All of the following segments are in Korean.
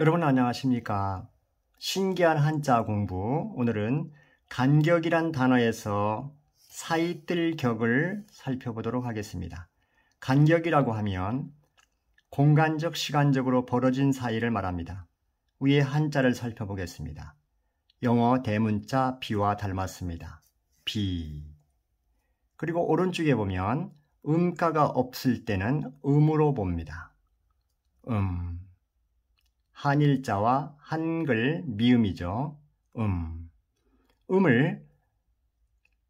여러분 안녕하십니까? 신기한 한자 공부. 오늘은 간격이란 단어에서 사이뜰 격을 살펴보도록 하겠습니다. 간격이라고 하면 공간적, 시간적으로 벌어진 사이를 말합니다. 위에 한자를 살펴보겠습니다. 영어 대문자 B와 닮았습니다. B. 그리고 오른쪽에 보면 음가가 없을 때는 음으로 봅니다. 음. 한일자와 한글 미음이죠. 음. 음을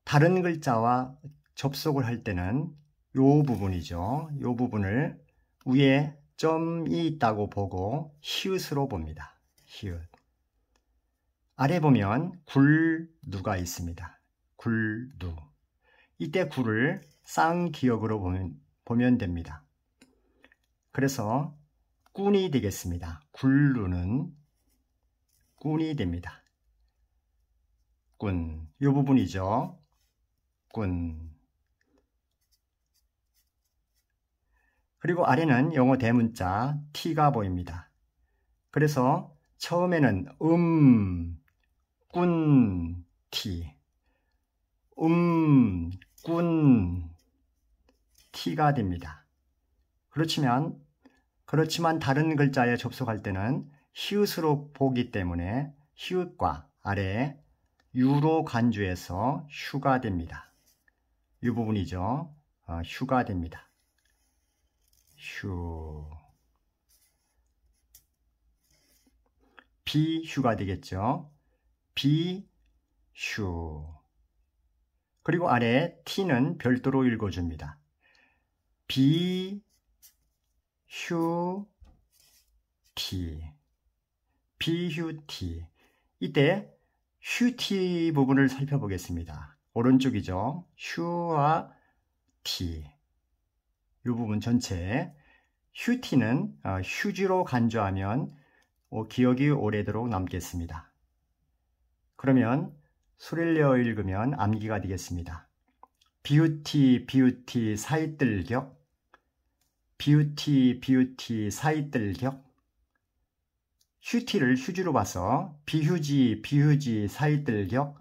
다른 글자와 접속을 할 때는 요 부분이죠. 요 부분을 위에 점이 있다고 보고 히읗으로 봅니다. 히읗. 아래 보면 굴누가 있습니다. 굴누. 이때 굴을 쌍기역으로 보면, 보면 됩니다. 그래서 꾼이 되겠습니다. 굴루는 꾼이 됩니다. 꾼, 이 부분이죠. 꾼. 그리고 아래는 영어 대문자 T가 보입니다. 그래서 처음에는 음, 꾼, T. 음, 꾼, T가 됩니다. 그렇지만 그렇지만 다른 글자에 접속할 때는 히읗으로 보기 때문에 히읗과 아래에 유로 간주해서 휴가 됩니다. 이 부분이죠. 어, 휴가 됩니다. 휴 비휴가 되겠죠. 비휴 그리고 아래 T는 별도로 읽어줍니다. 비 휴티 비휴티 이때 휴티 부분을 살펴보겠습니다. 오른쪽이죠. 휴와 티. 이 부분 전체 휴티는 어, 휴지로 간주하면 기억이 오래도록 남겠습니다. 그러면 소리를 읽으면 암기가 되겠습니다. 비우티 비우티 사이뜰격 비우티 비우티 사이뜰격 휴티를 휴지로 봐서 비휴지 비휴지 사이뜰격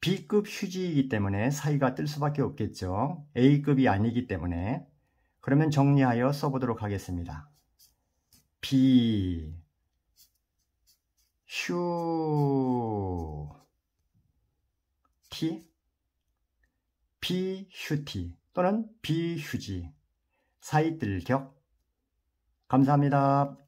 B급 휴지이기 때문에 사이가 뜰 수밖에 없겠죠. A급이 아니기 때문에 그러면 정리하여 써보도록 하겠습니다. 비휴티 비휴티 또는 비휴지 사이들격 감사합니다.